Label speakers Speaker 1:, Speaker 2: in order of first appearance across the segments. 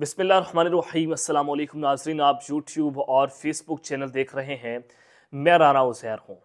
Speaker 1: बिसमीम अल्लाम नाजरीन आप यूट्यूब और फेसबुक चैनल देख रहे हैं मैं राना उजैर हूँ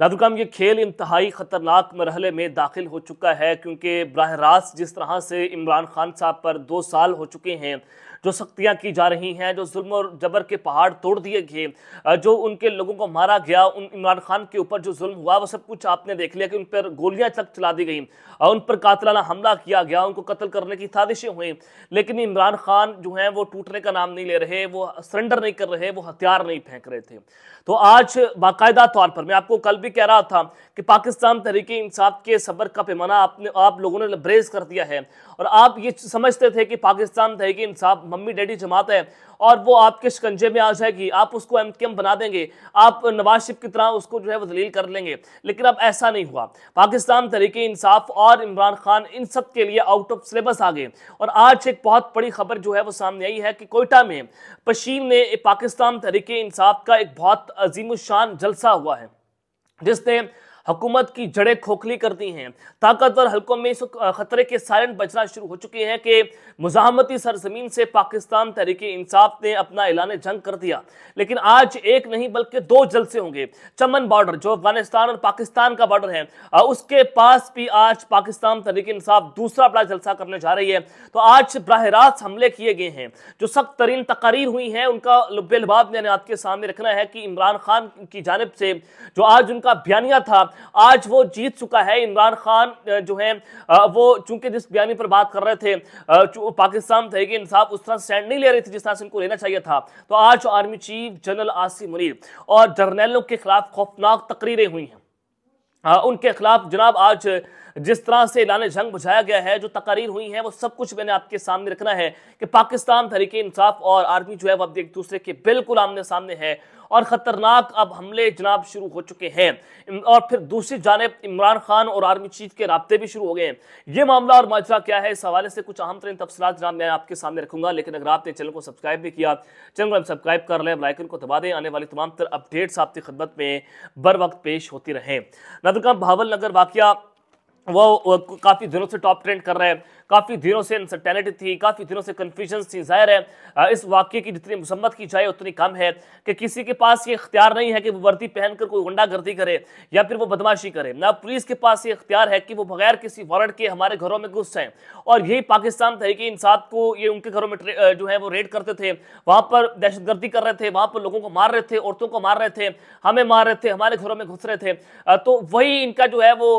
Speaker 1: नादुकाम ये खेल इंतहाई ख़तरनाक मरहले में दाखिल हो चुका है क्योंकि बरह रास्त जिस तरह से इमरान खान साहब पर दो साल हो चुके हैं जो सख्तियाँ की जा रही हैं जो जुल्म और जबर के पहाड़ तोड़ दिए गए जो उनके लोगों को मारा गया उन इमरान खान के ऊपर जो जुल्म हुआ वो सब कुछ आपने देख लिया कि उन पर गोलियाँ तक चला दी गई उन पर कातलाना हमला किया गया उनको कत्ल करने की साजिशें हुई लेकिन इमरान खान जो हैं वो टूटने का नाम नहीं ले रहे वो सरेंडर नहीं कर रहे वो हथियार नहीं फेंक रहे थे तो आज बाकायदा तौर पर मैं आपको कल भी कह रहा था कि पाकिस्तान तहरीक इंसाफ के सबर का पैमाना आपने आप लोगों ने ब्रेज कर दिया है और आप ये समझते थे कि पाकिस्तान तहरीक इंसाफ मम्मी डैडी जमात है और वो आपके शिकंजे में आ जाएगी आप उसको एम के एम बना देंगे आप नवाज शिफ की तरह उसको जो है वो दलील कर लेंगे लेकिन अब ऐसा नहीं हुआ पाकिस्तान तरीके इंसाफ और इमरान खान इन सब के लिए आउट ऑफ सिलेबस आ गए और आज एक बहुत बड़ी खबर जो है वो सामने आई है कि कोयटा में पशीन ने पाकिस्तान तरीके इंसाफ का एक बहुत अजीम शान जलसा हुआ है जिसने हुकूमत की जड़ें खोखली कर दी हैं ताकतवर हलकों में इस खतरे के सायरन बजना शुरू हो चुके हैं कि मुजामती सरजमीन से पाकिस्तान तहरीक इंसाफ ने अपना ऐलान जंग कर दिया लेकिन आज एक नहीं बल्कि दो जलसे होंगे चमन बॉर्डर जो अफगानिस्तान और पाकिस्तान का बॉर्डर है उसके पास भी आज पाकिस्तान तहरीक इंसाफ दूसरा बड़ा जलसा करने जा रही है तो आज बरह रास्त हमले किए गए हैं जो सख्त तरीन तकारीर हुई हैं उनका लुबे लबाब मैंने आपके सामने रखना है कि इमरान खान की जानब से जो आज उनका बयानिया था आज वो जीत चुका है इमरान खान जो है वो चूंकि जिस बयानी पर बात कर रहे थे पाकिस्तान तहरीक इंसाफ उस तरह स्टैंड नहीं ले रही थी जिस तरह से इनको लेना चाहिए था तो आज army chief general Asif Munir और जर्नैलों के खिलाफ खौफनाक तकरीरें हुई हैं उनके खिलाफ जनाब आज जिस तरह से ऐलान जंग बुझाया गया है जो तकारीर हुई है वो सब कुछ मैंने आपके सामने रखना है कि पाकिस्तान तहरीके इंसाफ और आर्मी जो है वो अब एक दूसरे के बिल्कुल आमने सामने है और ख़तरनाक अब हमले जनाब शुरू हो चुके हैं और फिर दूसरी जानब इमरान खान और आर्मी चीफ के रबते भी शुरू हो गए हैं ये मामला और माजरा क्या है इस हवाले से कुछ अहम तरीन तफसलत जनाब मैं आपके सामने रखूँगा लेकिन अगर आपने चैनल को सब्सक्राइब भी किया चैनल को सब्सक्राइब कर लें लाइकन को दबा दें आने वाली तमाम तर अपडेट्स आपकी खदमत में बर वक्त पेश होती रहें नदरकाम भावल नगर वाक़ वो, वो काफ़ी दिनों से टॉप ट्रेंड कर रहे हैं काफ़ी दिनों से अनसर्टेनिटी थी काफ़ी दिनों से कन्फ्यूजन थी जाहिर है इस वाक्य की जितनी मुसम्मत की जाए उतनी कम है कि किसी के पास ये इख्तियार नहीं है कि वो वर्दी पहनकर कोई गुंडागर्दी करे या फिर वो बदमाशी करे ना पुलिस के पास ये इख्तियार है कि वो बगैर किसी वारंट के हमारे घरों में घुस जाए और यही पाकिस्तान तरीके इंसाफ को ये उनके घरों में जो है वो रेड करते थे वहाँ पर दहशतगर्दी कर रहे थे वहाँ पर लोगों को मार रहे थे औरतों को मार रहे थे हमें मार रहे थे हमारे घरों में घुस रहे थे तो वही इनका जो है वो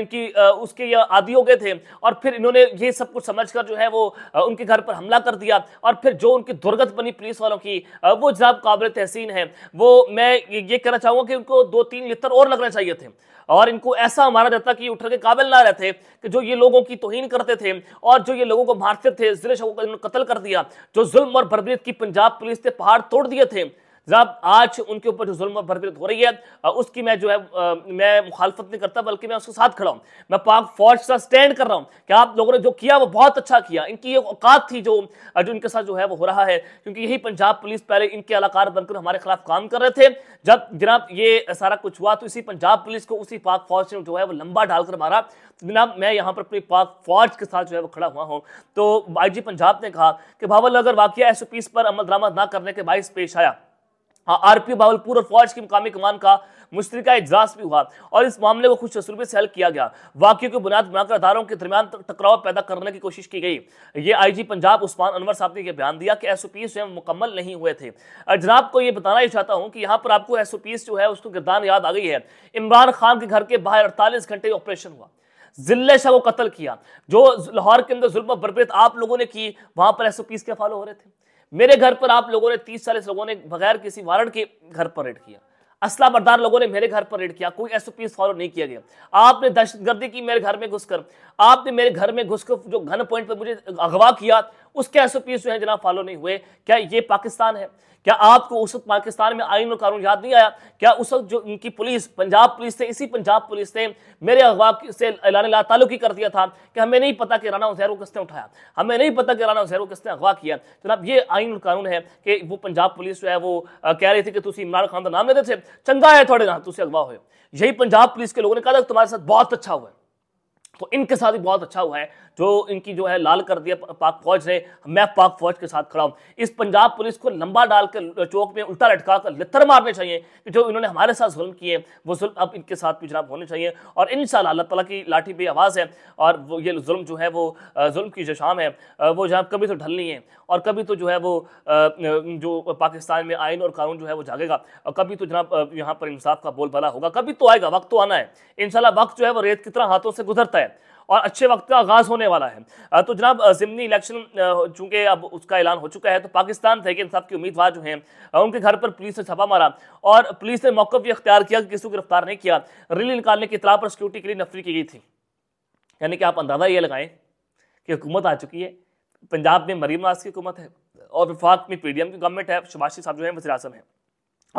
Speaker 1: इनकी उसके आदि हो गए थे और फिर इन्होंने ने ये सब कुछ समझकर जो है वो उनके घर पर हमला कर दिया और फिर जो उनकी दुर्गत बनी पुलिस वालों की वो जनाब काबिल तहसीन है वो मैं ये कहना चाहूँगा कि उनको दो तीन लितर और लगना चाहिए थे और इनको ऐसा मारा जाता कि उठर के काबिल ना रहते कि जो ये लोगों की तोहन करते थे और जो ये लोगों को मारते थे जिले शवों का इन्होंने कत्ल कर दिया जो जुल्म और बरबरीत की पंजाब पुलिस ने पहाड़ तोड़ दिए थे जनाब आज उनके ऊपर जो जुल्म भरपीरत हो रही है उसकी मैं जो है मैं मुखालफत नहीं करता बल्कि मैं उसके साथ खड़ा हूँ मैं पाक फौज का स्टैंड कर रहा हूँ कि आप लोगों ने जो किया वो बहुत अच्छा किया इनकी ये औकात थी जो जो इनके साथ जो है वो हो रहा है क्योंकि यही पंजाब पुलिस पहले इनके अलाकार बनकर हमारे खिलाफ काम कर रहे थे जब जनाब ये सारा कुछ हुआ तो इसी पंजाब पुलिस को उसी पाक फौज ने जो है वो लंबा डालकर मारा तो जनाब मैं यहाँ पर अपनी पाक फौज के साथ जो है वो खड़ा हुआ हूँ तो आई पंजाब ने कहा कि भावल अगर वाकया एस पर अमल दरामद ना करने के बायस पेश आया हाँ, पी भावलपुर और फौज की मुकामी कमान का मुश्तरका इजलास भी हुआ और इस मामले को खुश रसूबे से हल किया गया वाक्य की बुनियाद बनाकर अदारों के दरमियान टकराव पैदा करने की कोशिश की गई ये आईजी पंजाब उस्मान अनवर साहब ने यह बयान दिया कि एस स्वयं मुकम्मल नहीं हुए थे जनाब को यह बताना ही चाहता हूँ कि यहाँ पर आपको एस जो है उसको गिरदान याद आ गई है इमरान खान के घर के बाहर अड़तालीस घंटे ऑपरेशन हुआ जिले शाह को कत्ल किया जो लाहौर के अंदर जुल्म बरबेत आप लोगों ने की वहां पर एस के फॉलो हो रहे थे मेरे घर पर आप लोगों ने तीस चालीस लोगों ने बगैर किसी वारंट के घर पर रेड किया असला बरदार लोगों ने मेरे घर पर रेड किया कोई एस फॉलो नहीं किया गया आपने दहशतगर्दी की मेरे घर में घुसकर आपने मेरे घर में घुसकर जो घन पॉइंट पर मुझे अगवा किया उसके एस जो है जनाब फॉलो नहीं हुए क्या ये पाकिस्तान है क्या आपको उस वक्त पाकिस्तान में आइन और कानून याद नहीं आया क्या उस वक्त जो उनकी पुलिस पंजाब पुलिस थे इसी पंजाब पुलिस ने मेरे अगवा से ऐलान ला ताल्लुकी कर दिया था कि हमें नहीं पता कि राना उजैर को किसने उठाया हमें नहीं पता कि राना उजैर को किसने अगवा किया जनाब ये आइन और कानून है कि वो पंजाब पुलिस जो है वो कह रही थी कि तुम इमरान खान का नाम लेते थे चंगा है थोड़े ना तुम अगवा हुए यही पंजाब पुलिस के लोगों ने कहा था तुम्हारे साथ बहुत अच्छा हुआ है तो इनके साथ भी बहुत अच्छा हुआ है जो इनकी जो है लाल कर दिया पाक फौज ने मैं पाक फौज के साथ खड़ा हूँ इस पंजाब पुलिस को लंबा डाल कर चौक में उल्टा लटका कर लत्थर मारने चाहिए कि जो इन्होंने हमारे साथ जुल्म किए वो जुल्म अब इनके साथ भी जनाब होने चाहिए और इन अल्लाह तला की लाठी पे आवाज़ है और वो ये जुल्म जो है वो जुल्म की जो शाम है वो जहाँ कभी तो ढलनी है और कभी तो जो है वो जो पाकिस्तान में आइन और कानून जो है वो जागेगा और कभी तो जनाब यहाँ पर इंसाफ का बोलबाला होगा कभी तो आएगा वक्त तो आना है इन वक्त जो है वो रेत कितना हाथों से गुजरता है और अच्छे वक्त का आगाज होने वाला है तो जनाब जिमनी इलेक्शन चूंकि अब उसका ऐलान हो चुका है तो पाकिस्तान थे इंसाफ के उम्मीदवार जो हैं उनके घर पर पुलिस ने छापा मारा और पुलिस ने मौका भी अख्तियार किया कि किसी को गिरफ्तार नहीं किया रैली निकालने की इतला पर सिक्योरिटी के लिए नफरी की गई थी यानी कि आप अंदाज़ा ये लगाएं कि हुकूमत आ चुकी है पंजाब में मरीम नवाज की हुकूमत है और विफाक में पी की गवर्नमेंट है शबाशी साहब जो है वजी अजम है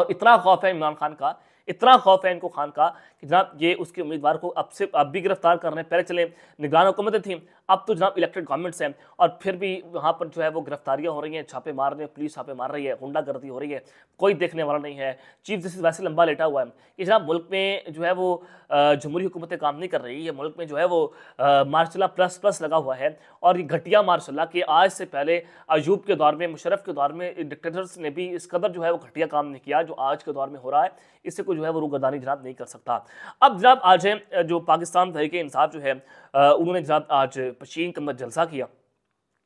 Speaker 1: और इतना खौफ है इमरान खान का इतना खौफ है इनको खान का कि जनाब ये उसके उम्मीदवार को अब से अब भी गिरफ्तार कर रहे हैं पहले चले निगरान हुकूमतें थी अब तो जनाब इलेक्टेड गवर्नमेंट्स हैं और फिर भी वहाँ पर जो है वो गिरफ्तारियाँ हो रही हैं छापे मार रहे हैं पुलिस छापे मार रही है गुंडागर्दी हो रही है कोई देखने वाला नहीं है चीफ जस्टिस वैसे लंबा लेटा हुआ है कि जनाब मुल्क में जो है वो जमहूरी हुकूमतें काम नहीं कर रही है मुल्क में जो है वो मार्शला प्लस प्लस लगा हुआ है और ये घटिया मार्शला कि आज से पहले अयूब के दौर में मुशरफ के दौर में डिक्टेटर्स ने भी इस कदर जो है वो घटिया काम नहीं किया जो आज के दौर में हो रहा है इससे कोई जो है वो रुकदानी जनाब नहीं कर सकता अब जनाब आज है जो पाकिस्तान तहरीक इंसाफ जो है उन्होंने जनाब आज पशीन कमर जलसा किया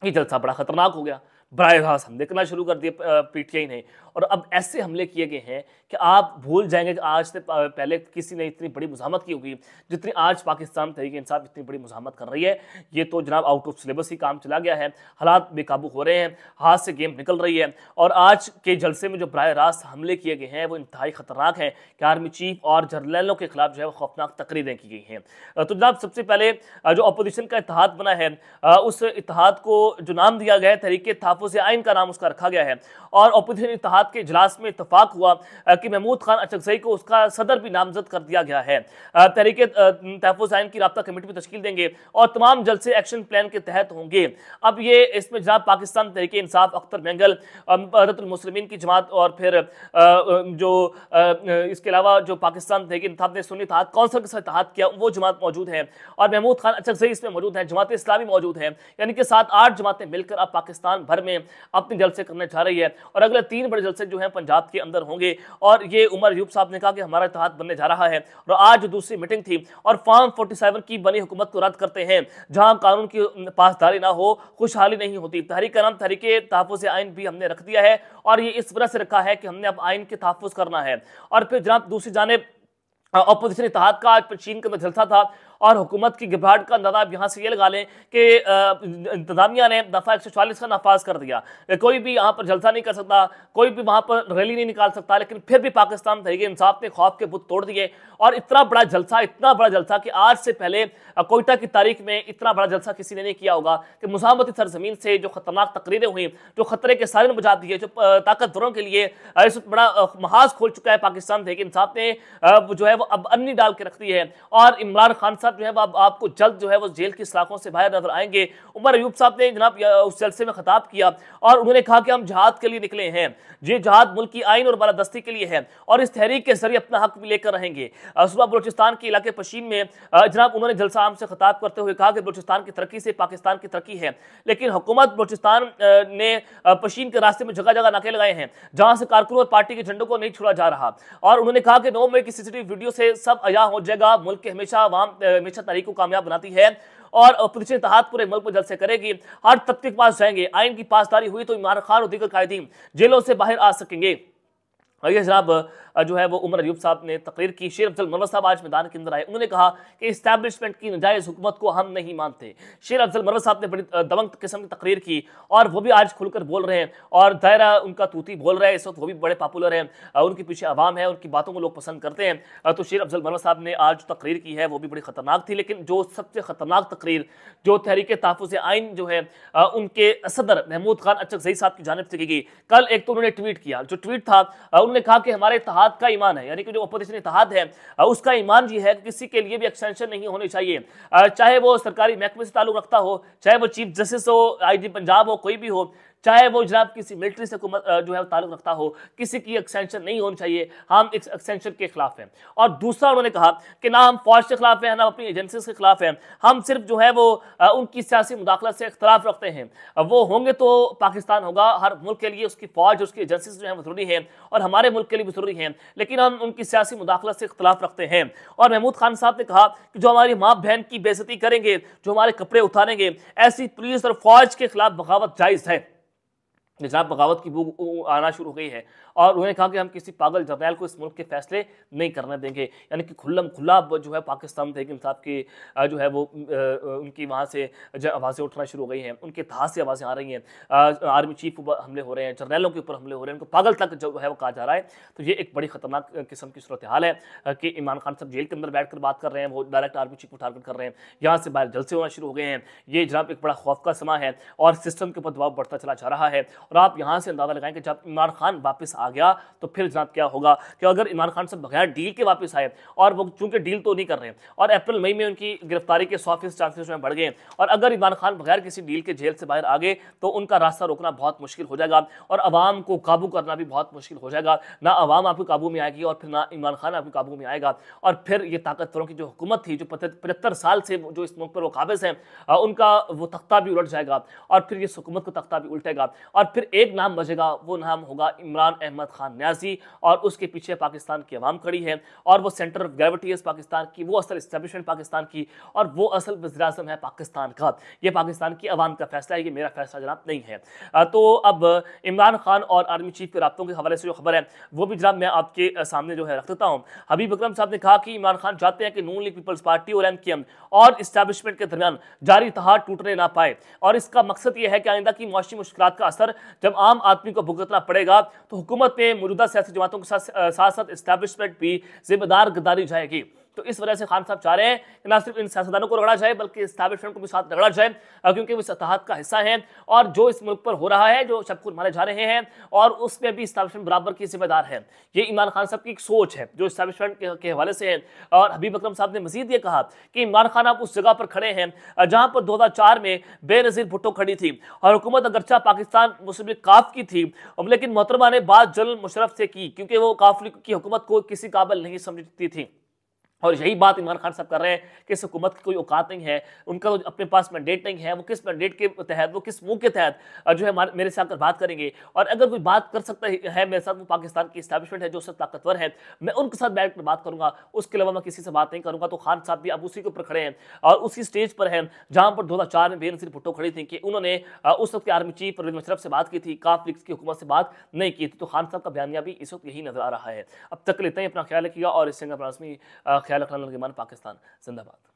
Speaker 1: ये जलसा बड़ा ख़तरनाक हो गया बरह रास्त हमले करना शुरू कर दिए पीटीआई ने और अब ऐसे हमले किए गए हैं कि आप भूल जाएंगे कि आज से पहले किसी ने इतनी बड़ी मुजामत की होगी जितनी आज पाकिस्तान तरीके इंसाफ इतनी बड़ी मुजामत कर रही है ये तो जनाब आउट ऑफ सिलेबस ही काम चला गया है हालात बेकाबू हो रहे हैं हाथ से गेम निकल रही है और आज के जलसे में जो बरह रास्त हमले किए गए हैं वो इंतहाई ख़तरनाक हैं कि आर्मी चीफ और जर्नलों के खिलाफ जो है वो खौफनाक तकरीरें की गई हैं तो जनाब सबसे पहले जो अपोजिशन का इतिहाद बना है उस इतिहाद को जो नाम दिया गया है तरीके था तहफ़ आइन का नाम उसका रखा गया है और अपोजिशन इतिहाद के इजलास में इतफाक़ हुआ कि महमूद खान अचकजई को उसका सदर भी नामजद कर दिया गया है तहरीक तहफ़ आइन की रबा कमेटी भी तश्कील देंगे और तमाम जलसे एक्शन प्लान के तहत होंगे अब ये इसमें जहाँ पाकिस्तान तहरीक इंसाफ अख्तर मैंगल मुसलमिन की जमात और फिर जो इसके अलावा जो पाकिस्तान तहरीक इंसाफ ने सुनी तहत कौंसल के साथ किया वो जमात मौजूद है और महमूद खान अचकजई इसमें मौजूद है जमात इस्लामी मौजूद है यानी कि सात आठ जमातें मिलकर अब पाकिस्तान भर में अपने जलसे करने जा रही है और अगले तीन बड़े जलसे जो हैं पंजाब के अंदर होंगे और ये उमर यूब साहब ने कहा कि हमारा इतिहाद बनने जा रहा है और आज दूसरी मीटिंग थी और फार्म फोर्टी की बनी हुकूमत को रद्द करते हैं जहाँ कानून की पासदारी ना हो खुशहाली नहीं होती तहरीक का नाम तहरीके तहफ़ आइन भी हमने रख दिया है और ये इस वजह से रखा है कि हमने अब आइन के तहफ़ करना है और फिर जनाब दूसरी जानब अपोजिशन इतिहाद का आज चीन के अंदर जलसा था और हुकूमत की घबराहट का अंदाजा आप यहाँ से ये लगा लें कि इंतजामिया ने दफ़ा एक का नाफाज कर दिया कोई भी यहाँ पर जलसा नहीं कर सकता कोई भी वहाँ पर रैली नहीं निकाल सकता लेकिन फिर भी पाकिस्तान तहरीक इंसाफ ने खौफ के बुत तोड़ दिए और इतना बड़ा जलसा इतना बड़ा जलसा कि आज से पहले कोयटा की तारीख में इतना बड़ा जलसा किसी ने नहीं किया होगा कि मुजामती सरजमीन से जो खतरनाक तकरीरें हुई जो खतरे के सारे बुझा दिए जो ताकतवरों के लिए इस बड़ा महाज खोल चुका है पाकिस्तान तहरीक इंसाफ ने जो है वो अब अन्नी डाल के रख दी है और इमरान खान साहब साहब जो है आप, आपको जल्द जो है वो जेल की सलाखों से बाहर नजर आएंगे उमर अयूब साहब ने जनाब उस जलसे में खताब किया और उन्होंने कहा कि हम जहाद के लिए निकले हैं ये जहाद मुल्क की आइन और बालादस्ती के लिए है और इस तहरीक के जरिए अपना हक भी लेकर रहेंगे सुबह बलोचिस्तान के इलाके पश्चिम में जनाब उन्होंने जलसा आम से खताब करते हुए कहा कि बलोचिस्तान की तरक्की से पाकिस्तान की तरक्की है लेकिन हुकूमत बलोचिस्तान ने पश्चिम के रास्ते में जगह जगह नाके लगाए हैं जहां से कारकुन और पार्टी के झंडों को नहीं छोड़ा जा रहा और उन्होंने कहा कि नौ मई की सीसीटीवी वीडियो से सब आया हो जाएगा मुल्क के हमेशा आवाम हमेशा तारीख को कामयाब बनाती है और पुलिस तहत पूरे मुल्क में जलसे करेगी हर तबके के पास जाएंगे आइन की पासदारी हुई तो इमरान खान और दीगर कायदीन जेलों से बाहर आ सकेंगे आइए जनाब जो है वो उमर अयूब साहब ने तकरीर की शेर अफजल मरवत साहब आज मैदान के अंदर आए उन्होंने कहा कि इस्टेबलिशमेंट की नजायज़ हुकूमत को हम नहीं मानते शेर अफजल मरवत साहब ने बड़ी दबंग किस्म की तकरीर की और वो भी आज खुलकर बोल रहे हैं और दायरा उनका तूती बोल रहा है इस वक्त वो भी बड़े पॉपुलर हैं उनके पीछे आवाम है उनकी बातों को लोग पसंद करते हैं तो शेर अफजल मरवत साहब ने आज तकरीर की है वो भी बड़ी ख़तरनाक थी लेकिन जो सबसे ख़तरनाक तकरीर जो तहरीक तहफ़ आइन जो है उनके सदर महमूद खान अचक जई साहब की जानब से की गई कल एक तो उन्होंने ट्वीट किया जो ट्वीट था ने कहा कि हमारे इतिहाद का ईमान है यानी कि जो अपोजिशन इतिहाद है उसका ईमान ये है कि किसी के लिए भी एक्सटेंशन नहीं होनी चाहिए चाहे वो सरकारी महकमे से ताल्लुक रखता हो चाहे वो चीफ जस्टिस हो आई पंजाब हो कोई भी हो चाहे वो जनाब किसी मिलिट्री से जो है ताल्लुक रखता हो किसी की एक्सटेंशन नहीं होनी चाहिए हम इस एक्सटेंशन के खिलाफ हैं और दूसरा उन्होंने कहा कि ना हम फौज के खिलाफ हैं ना अपनी एजेंसी के खिलाफ हैं हम सिर्फ जो है वो उनकी सियासी मुदाखलत से इख्तलाफ रखते हैं वो होंगे तो पाकिस्तान होगा हर मुल्क के लिए उसकी फौज उसकी एजेंसी जो है ज़रूरी है और हमारे मुल्क के लिए भी ज़रूरी है लेकिन हम उनकी सियासी मुदाखलत से इख्तलाफ रखते हैं और महमूद खान साहब ने कहा कि जो हमारी माँ बहन की बेजती करेंगे जो हमारे कपड़े उतारेंगे ऐसी पुलिस और फौज के खिलाफ बगावत जायज़ है निज़ाम बगावत की बुक आना शुरू हो गई है और उन्होंने कहा कि हम किसी पागल जर्नैल को इस मुल्क के फैसले नहीं करने देंगे यानी कि खुल्लम खुला जो है पाकिस्तान तहकीम इंसाफ की जो है वो उनकी वहाँ से आवाज़ें उठना शुरू हो गई हैं उनके इतिहास से आवाज़ें आ रही हैं आर्मी चीफ पर हमले हो रहे हैं जर्नैलों के ऊपर हमले हो रहे हैं उनको पागल तक जो है वो कहा जा रहा है तो ये एक बड़ी ख़तरनाक किस्म की सूरत हाल है कि इमरान खान साहब जेल के अंदर बैठ कर बात कर रहे हैं वो डायरेक्ट आर्मी चीफ को टारगेट कर रहे हैं यहाँ से बाहर जलसे होना शुरू हो गए हैं ये जनाब एक बड़ा खौफ का समा है और सिस्टम के ऊपर दबाव बढ़ता चला जा रहा है और आप यहाँ से अंदाज़ा लगाएं कि जब इमरान खान वापस आ गया तो फिर जनाब क्या होगा कि अगर इमरान खान से बगैर डील के वापस आए और वो चूँकि डील तो नहीं कर रहे और अप्रैल मई में उनकी गिरफ्तारी के सौ फीसद चांसेस में बढ़ गए और अगर इमरान खान बगैर किसी डील के जेल से बाहर आ गए तो उनका रास्ता रोकना बहुत मुश्किल हो जाएगा और आवाम को काबू करना भी बहुत मुश्किल हो जाएगा ना आवाम आपके काबू में आएगी और फिर ना इमरान खान आपके काबू में आएगा और फिर ये ताकतवरों की जो हुकूमत थी जो पचहत्तर साल से जो इस मुल्क पर वो काबिज हैं उनका वो तख्ता भी उलट जाएगा और फिर इस हुकूमत को तख्ता भी उलटेगा और फिर एक नाम बजेगा वो नाम होगा इमरान अहमद खान न्याजी और उसके पीछे पाकिस्तान की आवाम खड़ी है और वो सेंटर ऑफ ग्रेविटी है पाकिस्तान की वो असल इस्टेब्लिशमेंट पाकिस्तान की और वो असल वजराजम है पाकिस्तान का ये पाकिस्तान की आवाम का फैसला है ये मेरा फैसला जनाब नहीं है तो अब इमरान खान और आर्मी चीफ के रबतों के हवाले से जो खबर है वो भी जनाब मैं आपके सामने जो है रख देता हूँ हबीब अक्रम साहब ने कहा कि इमरान खान चाहते हैं कि नून लीग पीपल्स पार्टी और एम और इस्टेब्लिशमेंट के दरमियान जारी तहार टूटने ना पाए और इसका मकसद यह है कि आइंदा की मुआशी मुश्किल का असर जब आम आदमी को भुगतना पड़ेगा तो हुकूमत ने मौजूदा सियासी जमातों के साथ साथ साथ इस्टेब्लिशमेंट भी जिम्मेदार गदारी जाएगी तो इस वजह से खान साहब चाह रहे हैं कि ना सिर्फ इन सियासतदानों को रगड़ा जाए बल्कि इस्टेब्लिशमेंट को भी साथ रगड़ा जाए क्योंकि वो इसहात का हिस्सा है और जो इस मुल्क पर हो रहा है जो शबकुर मारे जा रहे हैं और उसमें भी इस्टेब्लिशमेंट बराबर की जिम्मेदार है ये इमरान खान साहब की एक सोच है जो इस्टेब्लिशमेंट के हवाले से है और हबीब अक्रम साहब ने मजीद ये कहा कि इमरान खान आप उस जगह पर खड़े हैं जहाँ पर दो में बेनज़ीर भुट्टो खड़ी थी और हुकूमत अगरचा पाकिस्तान मुस्लिम काफ की थी लेकिन मोहतरमा ने बात जल मुशरफ से की क्योंकि वो काफ की हुकूमत को किसी काबिल नहीं समझती थी और यही बात इमरान खान साहब कर रहे हैं कि इस हुकूमत की कोई औकात नहीं है उनका तो अपने पास मैंडेट नहीं है वो किस मैंडेट के तहत वो किस मुंह के तहत जो है मेरे साथ कर बात करेंगे और अगर कोई बात कर सकता है मेरे साथ वो पाकिस्तान की इस्टेबलिशमेंट है जो उससे ताकतवर है मैं उनके साथ बैठ कर बात करूंगा उसके अलावा मैं किसी से बात नहीं करूँगा तो खान साहब भी अब उसी के ऊपर खड़े हैं और उसी स्टेज पर हैं जहाँ पर दो में बेनसीर भुट्टो खड़ी थी कि उन्होंने उस वक्त आर्मी चीफ परवेज मुशरफ से बात की थी काफ लीग की हुकूमत से बात नहीं की थी तो खान साहब का बयानिया भी इस वक्त यही नजर आ रहा है अब तक लेते हैं अपना ख्याल रखिएगा और इससे ख्याल रखना नलगमान पाकिस्तान जिंदाबाद